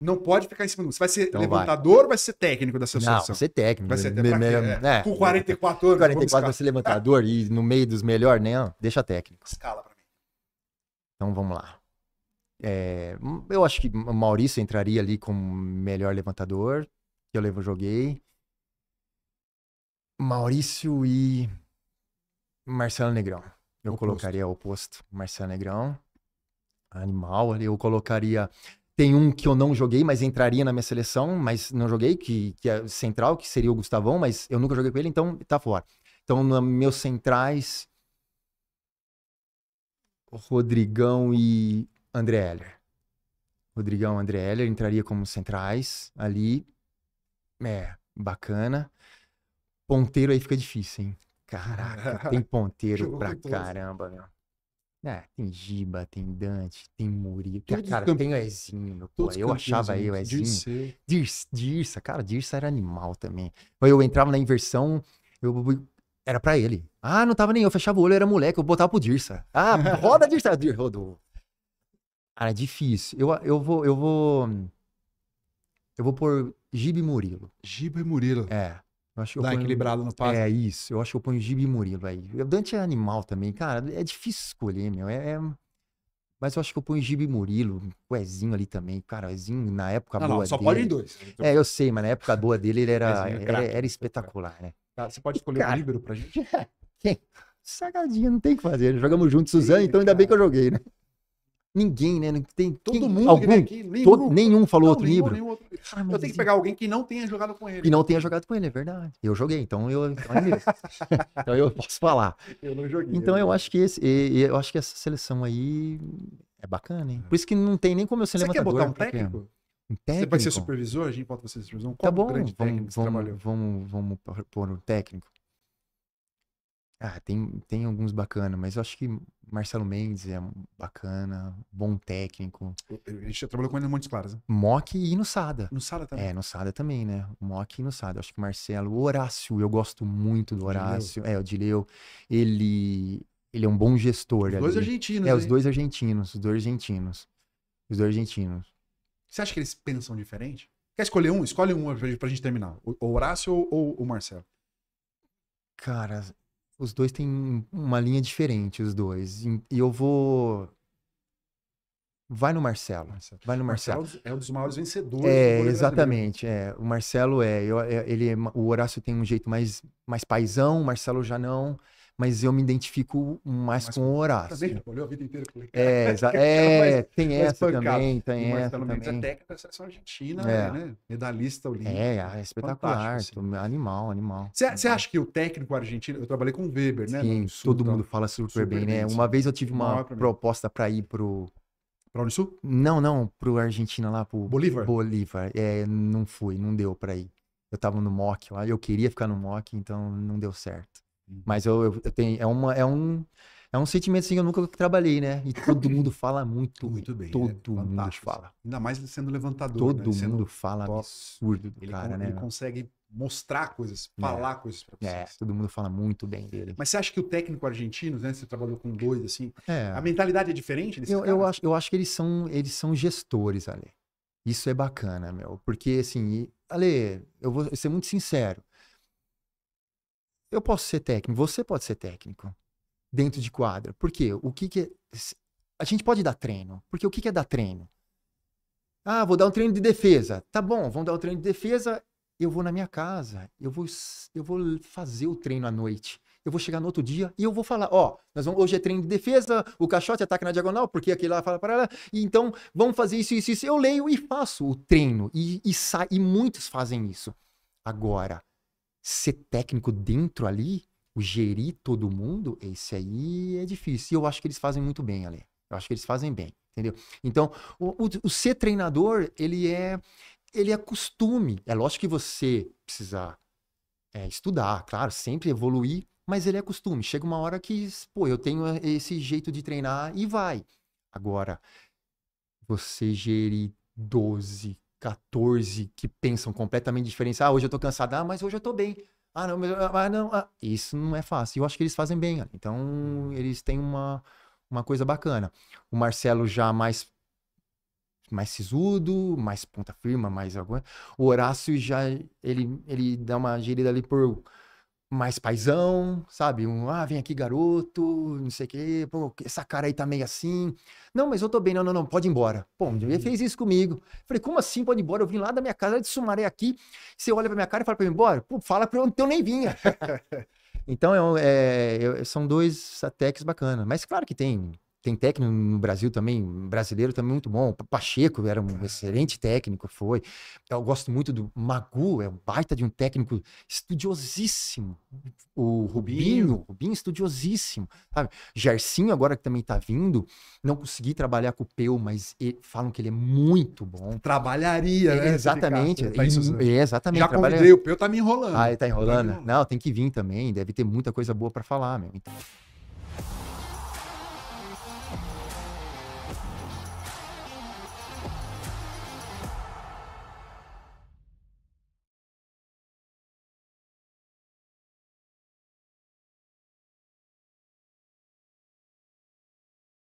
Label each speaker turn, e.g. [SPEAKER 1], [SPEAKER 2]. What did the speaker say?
[SPEAKER 1] Não pode ficar em cima do Você vai ser então levantador vai. ou vai ser técnico dessa associação? Não, vai ser técnico. Vai ser técnico. É, é, com 44 anos. 44 vai ser levantador e no meio dos melhores, né? Deixa técnico. Escala pra mim. Então vamos lá. É, eu acho que o Maurício entraria ali como melhor levantador que eu levo, joguei. Maurício e Marcelo Negrão. Eu oposto. o oposto. Marcelo Negrão. Animal ali. Eu colocaria tem um que eu não joguei, mas entraria na minha seleção, mas não joguei, que, que é central, que seria o Gustavão, mas eu nunca joguei com ele, então tá fora. Então, meus centrais, Rodrigão e André Heller. Rodrigão, André Heller entraria como centrais ali. É, bacana. Ponteiro aí fica difícil, hein? Caraca, tem ponteiro pra caramba, meu. É, tem Giba, tem Dante, tem Murilo. Tem, cara, tem o Ezinho, pô. Eu achava eu, Ezinho. Dirce. Dirce, cara, Dirce era animal também. Eu entrava na inversão, eu era pra ele. Ah, não tava nem eu, fechava o olho, era moleque, eu botava pro Dirça. Ah, roda Dirça, rodou. Cara, é difícil. Eu, eu vou, eu vou, eu vou por Giba e Murilo. Giba e Murilo. É. Acho que Dá ponho... equilibrado no passe. É isso, eu acho que eu ponho Gibi Murilo aí. O Dante é animal também, cara. É difícil escolher, meu. É, é... Mas eu acho que eu ponho Gibi Murilo, o Ezinho ali também. Cara, o Ezinho, na época não, boa. Não, só dele... pode ir dois. É, eu sei, mas na época boa dele ele era, Ezinho, era, era, espetacular, né? Cara, tá, você pode escolher cara... o líbero pra gente? Quem? Sagadinha, não tem o que fazer. Jogamos juntos, Suzano, então ainda cara. bem que eu joguei, né? Ninguém, né? Tem, Todo quem, mundo algum, aqui, todo, nenhum falou não, outro livro. Nenhum outro... eu tenho que pegar alguém que não tenha jogado com ele. e não tenha jogado com ele, é verdade. Eu joguei, então eu, então, é então eu posso falar. Eu não joguei. Então eu, acho que esse, eu acho que essa seleção aí é bacana, hein? É. Por isso que não tem nem como eu ser Você quer botar um é técnico? Um técnico? Você vai ser supervisor? A gente bota você supervisor. Tá Qual tá bom, grande vamos, vamos, vamos, vamos pôr um técnico. Ah, tem, tem alguns bacanas, mas eu acho que Marcelo Mendes é bacana, bom técnico. A gente já trabalhou com ele no Montes Claros. Né? Mock e no Sada. No Sada também. É, no Sada também, né? Mock e no Sada. Acho que Marcelo, Horácio, eu gosto muito do Horácio. Dileu. É, o Dileu, ele, ele é um bom gestor. Os ali. dois argentinos. É, hein? os dois argentinos, os dois argentinos. Os dois argentinos. Você acha que eles pensam diferente? Quer escolher um? Escolhe um pra gente terminar. O Horácio ou o Marcelo? Cara, os dois têm uma linha diferente, os dois. E eu vou. Vai no Marcelo. Marcelo. Vai no Marcelo. Marcelo. É um dos é maiores vencedores. É, exatamente. É. O Marcelo é, eu, é, ele, é, o Horácio tem um jeito mais, mais paisão, o Marcelo já não mas eu me identifico mais, mais com o Horácio. Também trabalhou a vida inteira é, com ele. É, é, é tem essa pancado. também, tem mas, essa pelo menos a técnica da é seleção argentina, é. né? Medalhista olímpica. É, é espetacular, assim. animal, animal. Você acha que o técnico argentino, eu trabalhei com o Weber, né? Sim, Sul, todo tá? mundo fala super, super bem, né? bem, né? Uma vez eu tive uma pra proposta para ir pro Pra Sul? Não, não, pro Argentina lá, pro Bolívar. Bolívar. É, não fui, não deu pra ir. Eu tava no mock lá, eu queria ficar no mock, então não deu certo. Uhum. Mas eu, eu, eu, tenho. É, uma, é, um, é um sentimento assim que eu nunca trabalhei, né? E todo mundo fala muito. Muito bem. É todo mundo assim. fala. Ainda mais sendo levantador. Todo né? mundo fala top. absurdo do ele cara, com, né? Ele consegue mostrar coisas, é. falar é. coisas vocês. É, todo mundo fala muito bem dele. Mas você acha que o técnico argentino, né, você trabalhou com dois assim, é. a mentalidade é diferente eu, eu, acho, eu acho que eles são, eles são gestores, Ale. Isso é bacana, meu, porque assim, Ale, eu vou ser muito sincero. Eu posso ser técnico, você pode ser técnico dentro de quadra. Por quê? O que, que é... A gente pode dar treino. Porque o que, que é dar treino? Ah, vou dar um treino de defesa. Tá bom, vamos dar um treino de defesa. Eu vou na minha casa, eu vou, eu vou fazer o treino à noite. Eu vou chegar no outro dia e eu vou falar, ó, nós vamos, hoje é treino de defesa, o caixote ataca na diagonal, porque aquele lá fala para ela. então vamos fazer isso, isso, isso. Eu leio e faço o treino, e, e, sa, e muitos fazem isso. Agora, ser técnico dentro ali, o gerir todo mundo, esse aí é difícil. E eu acho que eles fazem muito bem, Ale. Eu acho que eles fazem bem, entendeu? Então, o, o, o ser treinador, ele é ele é costume. É lógico que você precisa é, estudar, claro, sempre evoluir, mas ele é costume. Chega uma hora que, pô, eu tenho é, esse jeito de treinar e vai. Agora, você gerir 12, 14 que pensam completamente diferente. Ah, hoje eu tô cansado. Ah, mas hoje eu tô bem. Ah, não, mas, ah, não. Ah. Isso não é fácil. Eu acho que eles fazem bem. Então, hum. eles têm uma, uma coisa bacana. O Marcelo já mais mais sisudo, mais ponta firma, mais alguma. O Horácio já ele ele dá uma gerida ali por mais paisão, sabe? Um, ah, vem aqui, garoto, não sei o quê, pô, essa cara aí tá meio assim. Não, mas eu tô bem, não, não, não, pode ir embora. Pô, ele uhum. fez isso comigo. Falei, como assim pode ir embora? Eu vim lá da minha casa de Sumaré aqui, você olha pra minha cara e fala pra mim, ir embora? Pô, fala pra eu, eu nem vinha. então, é, é, são dois ataques bacanas. Mas claro que tem tem técnico no Brasil também, brasileiro também muito bom. Pacheco era um excelente técnico, foi. Eu gosto muito do Magu, é um baita de um técnico estudiosíssimo. O Rubinho, Rubinho, Rubinho estudiosíssimo. Sabe? Gercinho, agora que também está vindo, não consegui trabalhar com o Peu, mas ele, falam que ele é muito bom. Trabalharia, né, é, né? Exatamente. Tá e, é, exatamente. Já trabalha... convidei, o Peu tá me enrolando. Ah, ele tá, tá enrolando. Não, tem que vir também, deve ter muita coisa boa para falar, meu. Então...